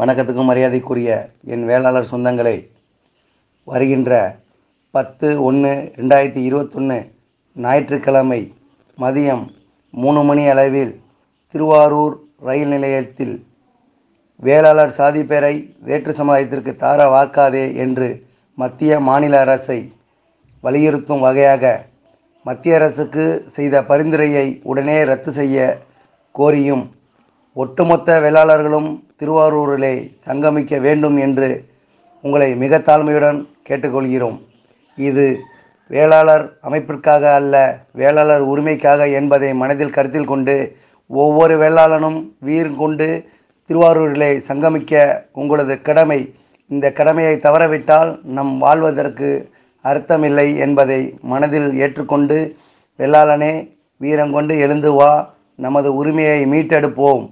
வணக்கத்துக்கும் மரியாதைக்குரிய என் வேளாளர் சொந்தங்களை வருகின்ற பத்து ஒன்று ரெண்டாயிரத்தி இருபத்தொன்று ஞாயிற்றுக்கிழமை மதியம் மூணு மணி அளவில் திருவாரூர் ரயில் நிலையத்தில் வேளாளர் சாதிப்பேரை வேற்று சமுதாயத்திற்கு தார வார்க்காதே என்று மத்திய மாநில அரசை வலியுறுத்தும் வகையாக மத்திய அரசுக்கு செய்த பரிந்துரையை உடனே ரத்து செய்ய கோரியும் ஒட்டுமொத்த வேளாளர்களும் திருவாரூரிலே சங்கமிக்க வேண்டும் என்று உங்களை மிக தாழ்மையுடன் கேட்டுக்கொள்கிறோம் இது வேளாளர் அமைப்பிற்காக அல்ல வேளாளர் உரிமைக்காக என்பதை மனதில் கருத்தில் கொண்டு ஒவ்வொரு வேளாளனும் வீர் கொண்டு திருவாரூரிலே சங்கமிக்க உங்களது கடமை இந்த கடமையை தவறவிட்டால் நம் வாழ்வதற்கு அர்த்தமில்லை என்பதை மனதில் ஏற்றுக்கொண்டு வெள்ளாளனே வீரங்கொண்டு எழுந்து வா நமது உரிமையை மீட்டெடுப்போம்